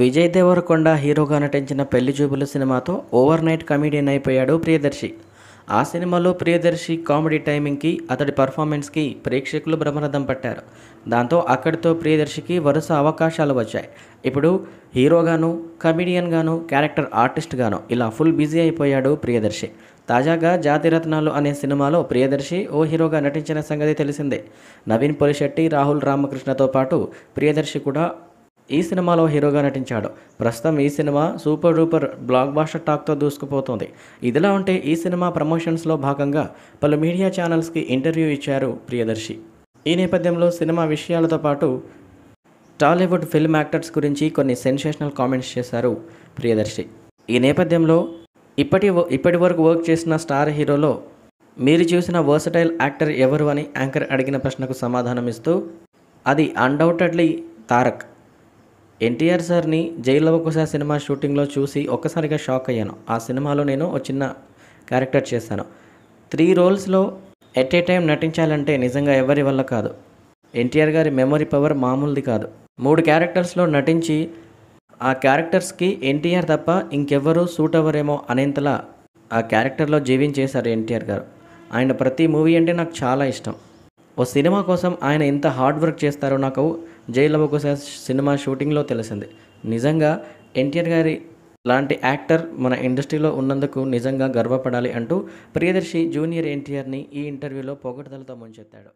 విజయ్ దేవరకొండ హీరోగా నటించిన పెళ్లి జూబులు సినిమాతో ఓవర్ నైట్ కమెడియన్ అయిపోయాడు ప్రియదర్శి ఆ సినిమాలో ప్రియదర్శి కామెడీ టైమింగ్కి అతడి పర్ఫార్మెన్స్కి ప్రేక్షకులు బ్రహ్మరథం పట్టారు దాంతో అక్కడితో ప్రియదర్శికి వరుస అవకాశాలు వచ్చాయి ఇప్పుడు హీరోగాను కమెడియన్గాను క్యారెక్టర్ ఆర్టిస్ట్గాను ఇలా ఫుల్ బిజీ అయిపోయాడు ప్రియదర్శి తాజాగా జాతిరత్నాలు అనే సినిమాలో ప్రియదర్శి ఓ హీరోగా నటించిన సంగతి తెలిసిందే నవీన్ పొలిశెట్టి రాహుల్ రామకృష్ణతో పాటు ప్రియదర్శి కూడా ఈ సినిమాలో హీరోగా నటించాడు ప్రస్తుతం ఈ cinema super duper blockbuster టాక్తో దూసుకుపోతుంది ఇదిలా ఉంటే ఈ సినిమా ప్రమోషన్స్లో భాగంగా పలు మీడియా ఛానల్స్కి ఇంటర్వ్యూ ఇచ్చారు ప్రియదర్శి ఈ నేపథ్యంలో సినిమా విషయాలతో పాటు టాలీవుడ్ ఫిల్మ్ యాక్టర్స్ గురించి కొన్ని సెన్సేషనల్ కామెంట్స్ చేశారు ప్రియదర్శి ఈ నేపథ్యంలో ఇప్పటి ఇప్పటి వరకు వర్క్ చేసిన స్టార్ హీరోలో మీరు చూసిన వర్సటైల్ యాక్టర్ ఎవరు అని యాంకర్ అడిగిన ప్రశ్నకు సమాధానం ఇస్తూ అది అన్డౌటెడ్లీ తారక్ ఎన్టీఆర్ సార్ని జైల్లో ఒకసారి సినిమా షూటింగ్లో చూసి ఒక్కసారిగా షాక్ అయ్యాను ఆ సినిమాలో నేను ఒక చిన్న క్యారెక్టర్ చేశాను త్రీ రోల్స్లో ఎట్ ఏ టైం నటించాలంటే నిజంగా ఎవరి వల్ల కాదు ఎన్టీఆర్ గారి మెమరీ పవర్ మామూలుది కాదు మూడు క్యారెక్టర్స్లో నటించి ఆ క్యారెక్టర్స్కి ఎన్టీఆర్ తప్ప ఇంకెవ్వరూ సూట్ అవ్వరేమో అనేంతలా ఆ క్యారెక్టర్లో జీవించేశారు ఎన్టీఆర్ గారు ఆయన ప్రతి మూవీ అంటే నాకు చాలా ఇష్టం ఓ సినిమా కోసం ఆయన ఎంత హార్డ్ వర్క్ చేస్తారో నాకు జై సినిమా షూటింగ్లో తెలిసింది నిజంగా ఎన్టీఆర్ గారి లాంటి యాక్టర్ మన ఇండస్ట్రీలో ఉన్నందుకు నిజంగా గర్వపడాలి అంటూ ప్రియదర్శి జూనియర్ ఎన్టీఆర్ని ఈ ఇంటర్వ్యూలో పొగడతలతో ముంచెత్తాడు